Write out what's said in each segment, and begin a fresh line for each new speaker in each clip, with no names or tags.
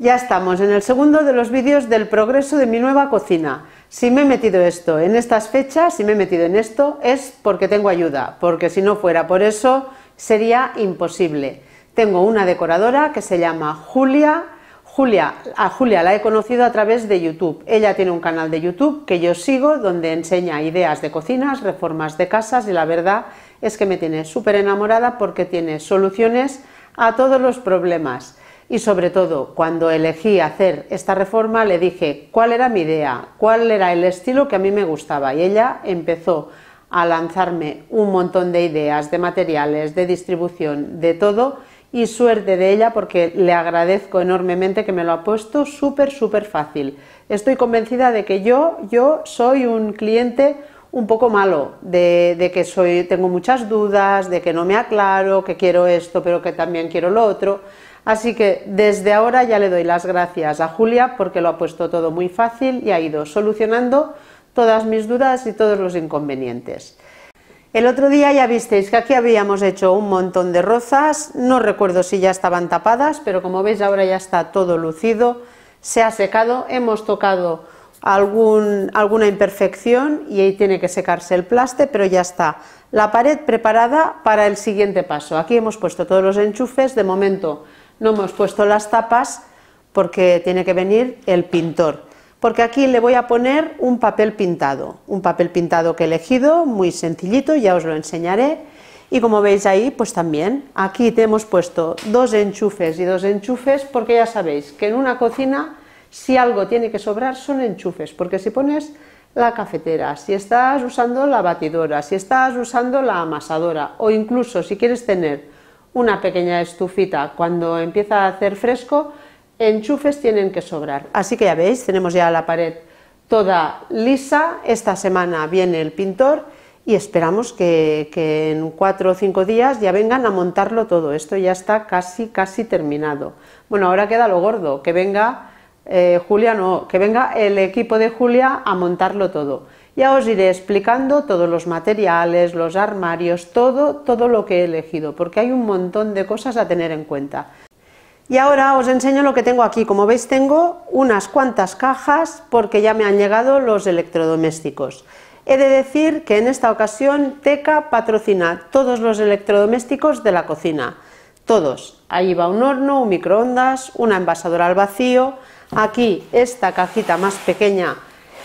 Ya estamos en el segundo de los vídeos del progreso de mi nueva cocina. Si me he metido esto en estas fechas, si me he metido en esto, es porque tengo ayuda, porque si no fuera por eso sería imposible. Tengo una decoradora que se llama Julia. Julia, a Julia la he conocido a través de YouTube. Ella tiene un canal de YouTube que yo sigo donde enseña ideas de cocinas, reformas de casas y la verdad es que me tiene súper enamorada porque tiene soluciones a todos los problemas y sobre todo cuando elegí hacer esta reforma le dije cuál era mi idea, cuál era el estilo que a mí me gustaba y ella empezó a lanzarme un montón de ideas, de materiales, de distribución, de todo y suerte de ella porque le agradezco enormemente que me lo ha puesto súper, súper fácil. Estoy convencida de que yo, yo soy un cliente un poco malo, de, de, que soy, tengo muchas dudas, de que no me aclaro, que quiero esto pero que también quiero lo otro. Así que desde ahora ya le doy las gracias a Julia porque lo ha puesto todo muy fácil y ha ido solucionando todas mis dudas y todos los inconvenientes. El otro día ya visteis que aquí habíamos hecho un montón de rozas, no recuerdo si ya estaban tapadas, pero como veis ahora ya está todo lucido, se ha secado, hemos tocado alguna imperfección y ahí tiene que secarse el plaste, pero ya está la pared preparada para el siguiente paso. Aquí hemos puesto todos los enchufes, de momento no hemos puesto las tapas porque tiene que venir el pintor. Porque aquí le voy a poner un papel pintado, un papel pintado que he elegido, muy sencillito, ya os lo enseñaré. Y como veis ahí, pues también aquí te hemos puesto dos enchufes y dos enchufes, porque ya sabéis que en una cocina, si algo tiene que sobrar, son enchufes, porque si pones la cafetera, si estás usando la batidora, si estás usando la amasadora, o incluso si quieres tener una pequeña estufita. Cuando empieza a hacer fresco, enchufes tienen que sobrar. Así que ya veis, tenemos ya la pared toda lisa. Esta semana viene el pintor y esperamos que, en cuatro o cinco días ya vengan a montarlo todo. Esto ya está casi, casi terminado. Bueno, ahora queda lo gordo, que venga eh, Julia, no, que venga el equipo de Julia a montarlo todo. Ya os iré explicando todos los materiales, los armarios, todo, todo lo que he elegido, porque hay un montón de cosas a tener en cuenta. Y ahora os enseño lo que tengo aquí. Como veis tengo unas cuantas cajas porque ya me han llegado los electrodomésticos. He de decir que en esta ocasión Teca patrocina todos los electrodomésticos de la cocina. Todos. Ahí va un horno, un microondas, una envasadora al vacío. Aquí esta cajita más pequeña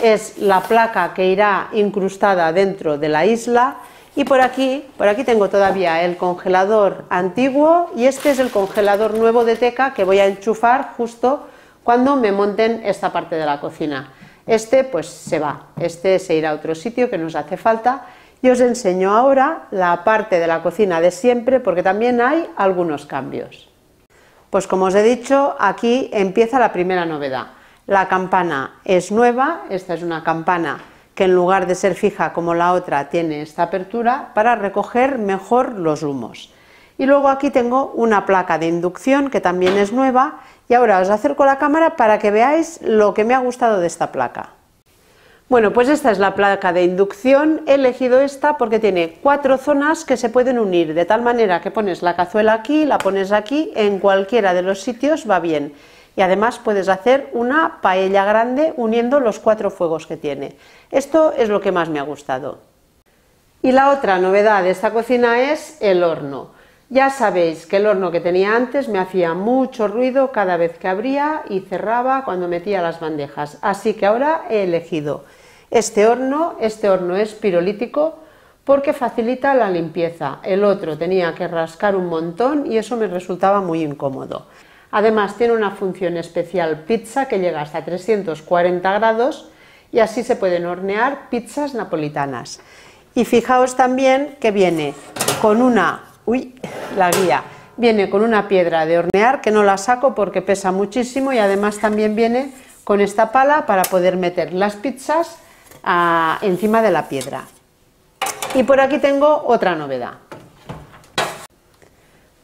es la placa que irá incrustada dentro de la isla y por aquí, por aquí tengo todavía el congelador antiguo y este es el congelador nuevo de teca que voy a enchufar justo cuando me monten esta parte de la cocina. Este pues se va, este se irá a otro sitio que nos hace falta y os enseño ahora la parte de la cocina de siempre porque también hay algunos cambios. Pues como os he dicho, aquí empieza la primera novedad. La campana es nueva, esta es una campana que en lugar de ser fija como la otra tiene esta apertura para recoger mejor los humos. Y luego aquí tengo una placa de inducción que también es nueva y ahora os acerco la cámara para que veáis lo que me ha gustado de esta placa. Bueno, pues esta es la placa de inducción, he elegido esta porque tiene cuatro zonas que se pueden unir, de tal manera que pones la cazuela aquí, la pones aquí, en cualquiera de los sitios va bien y además puedes hacer una paella grande uniendo los cuatro fuegos que tiene. Esto es lo que más me ha gustado. Y la otra novedad de esta cocina es el horno. Ya sabéis que el horno que tenía antes me hacía mucho ruido cada vez que abría y cerraba cuando metía las bandejas, así que ahora he elegido este horno, este horno es pirolítico porque facilita la limpieza. El otro tenía que rascar un montón y eso me resultaba muy incómodo. Además tiene una función especial pizza que llega hasta 340 grados y así se pueden hornear pizzas napolitanas. Y fijaos también que viene con una, uy, la guía, viene con una piedra de hornear que no la saco porque pesa muchísimo y además también viene con esta pala para poder meter las pizzas ah, encima de la piedra. Y por aquí tengo otra novedad.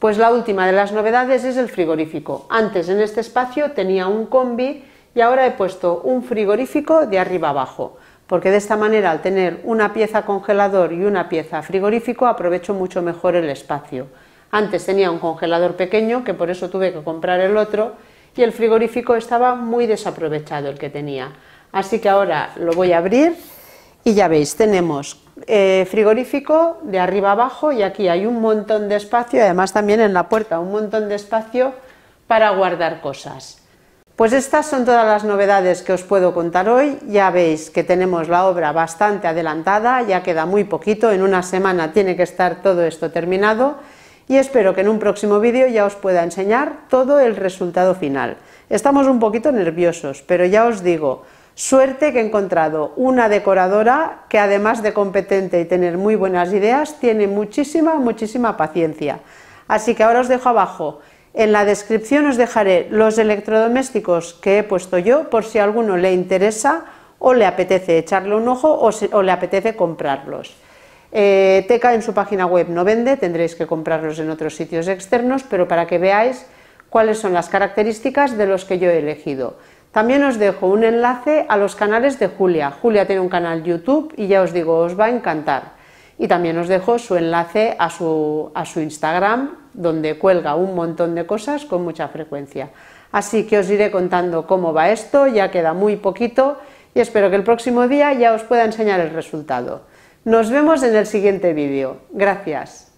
Pues la última de las novedades es el frigorífico. Antes en este espacio tenía un combi y ahora he puesto un frigorífico de arriba abajo, porque de esta manera al tener una pieza congelador y una pieza frigorífico aprovecho mucho mejor el espacio. Antes tenía un congelador pequeño, que por eso tuve que comprar el otro, y el frigorífico estaba muy desaprovechado el que tenía. Así que ahora lo voy a abrir y ya veis, tenemos eh, frigorífico de arriba abajo y aquí hay un montón de espacio, además también en la puerta un montón de espacio para guardar cosas. Pues estas son todas las novedades que os puedo contar hoy. Ya veis que tenemos la obra bastante adelantada, ya queda muy poquito, en una semana tiene que estar todo esto terminado y espero que en un próximo vídeo ya os pueda enseñar todo el resultado final. Estamos un poquito nerviosos, pero ya os digo, Suerte que he encontrado una decoradora que además de competente y tener muy buenas ideas, tiene muchísima, muchísima paciencia. Así que ahora os dejo abajo. En la descripción os dejaré los electrodomésticos que he puesto yo por si a alguno le interesa o le apetece echarle un ojo o, le apetece comprarlos. Eh, Teca en su página web no vende, tendréis que comprarlos en otros sitios externos, pero para que veáis cuáles son las características de los que yo he elegido. También os dejo un enlace a los canales de Julia. Julia tiene un canal YouTube y ya os digo, os va a encantar. Y también os dejo su enlace a su, a su Instagram, donde cuelga un montón de cosas con mucha frecuencia. Así que os iré contando cómo va esto, ya queda muy poquito y espero que el próximo día ya os pueda enseñar el resultado. Nos vemos en el siguiente vídeo. Gracias.